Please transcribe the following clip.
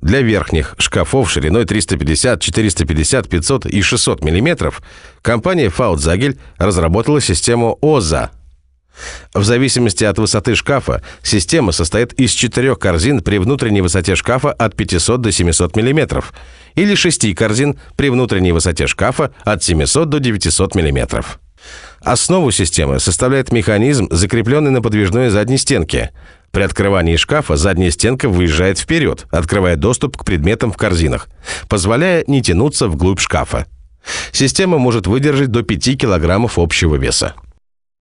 Для верхних шкафов шириной 350, 450, 500 и 600 мм компания Фаутзагель разработала систему ОЗА. В зависимости от высоты шкафа система состоит из четырех корзин при внутренней высоте шкафа от 500 до 700 мм или шести корзин при внутренней высоте шкафа от 700 до 900 мм. Основу системы составляет механизм, закрепленный на подвижной задней стенке – при открывании шкафа задняя стенка выезжает вперед, открывая доступ к предметам в корзинах, позволяя не тянуться вглубь шкафа. Система может выдержать до 5 килограммов общего веса.